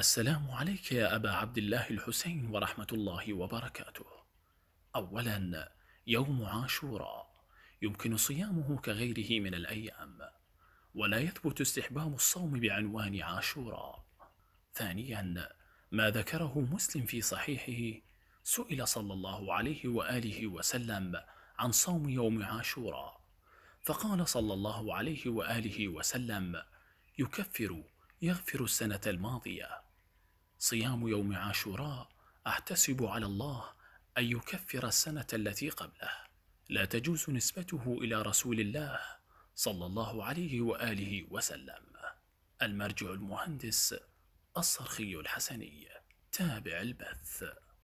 السلام عليك يا أبا عبد الله الحسين ورحمة الله وبركاته أولا يوم عاشوراء يمكن صيامه كغيره من الأيام ولا يثبت استحباب الصوم بعنوان عاشوراء ثانيا ما ذكره مسلم في صحيحه سئل صلى الله عليه وآله وسلم عن صوم يوم عاشوراء فقال صلى الله عليه وآله وسلم يكفر يغفر السنة الماضية صيام يوم عاشوراء احتسب على الله ان يكفر السنه التي قبله لا تجوز نسبته الى رسول الله صلى الله عليه واله وسلم المرجع المهندس الصرخي الحسني تابع البث